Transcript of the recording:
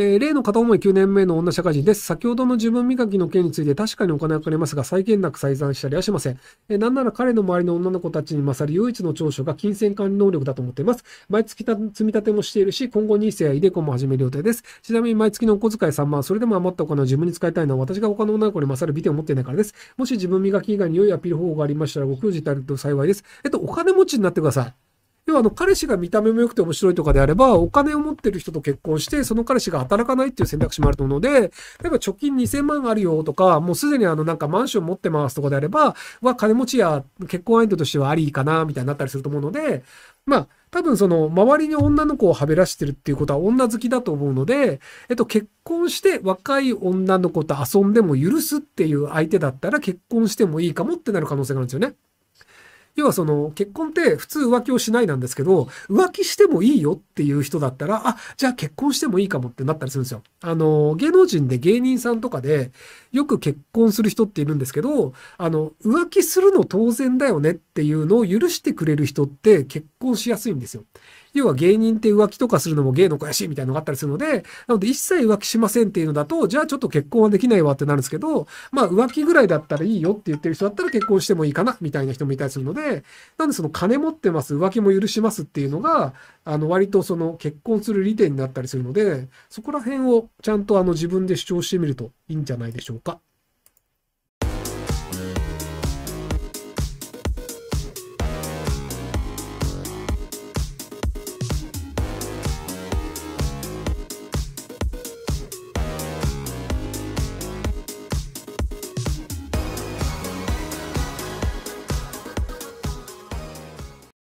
えー、例の片思い9年目の女社会人です。先ほどの自分磨きの件について確かにお金はかかりますが、再建なく再三したりはしません。えー、なんなら彼の周りの女の子たちに勝る唯一の長所が金銭管理能力だと思っています。毎月積み立てもしているし、今後2世 s やイデコも始める予定です。ちなみに毎月のお小遣い3万、それでも余ったお金を自分に使いたいのは私が他の女の子に勝る美点を持っていないからです。もし自分磨き以外に良いアピール方法がありましたらご教示いただくと幸いです。えっと、お金持ちになってください。要はあの彼氏が見た目も良くて面白いとかであれば、お金を持ってる人と結婚して、その彼氏が働かないっていう選択肢もあると思うので、例えば貯金2000万あるよとか、もうすでにあのなんかマンション持ってますとかであれば、は金持ちや結婚相手としてはありかな、みたいになったりすると思うので、まあ、多分その周りに女の子をはべらしてるっていうことは女好きだと思うので、えっと結婚して若い女の子と遊んでも許すっていう相手だったら結婚してもいいかもってなる可能性があるんですよね。要はその結婚って普通浮気をしないなんですけど、浮気してもいいよっていう人だったら、あ、じゃあ結婚してもいいかもってなったりするんですよ。あの、芸能人で芸人さんとかでよく結婚する人っているんですけど、あの、浮気するの当然だよねっていうのを許してくれる人って結婚しやすいんですよ。要は芸人って浮気とかするのも芸の悔しいみたいなのがあったりするので、なので一切浮気しませんっていうのだと、じゃあちょっと結婚はできないわってなるんですけど、まあ浮気ぐらいだったらいいよって言ってる人だったら結婚してもいいかなみたいな人もいたりするので、なんでその金持ってます、浮気も許しますっていうのが、あの割とその結婚する利点になったりするので、そこら辺をちゃんとあの自分で主張してみるといいんじゃないでしょうか。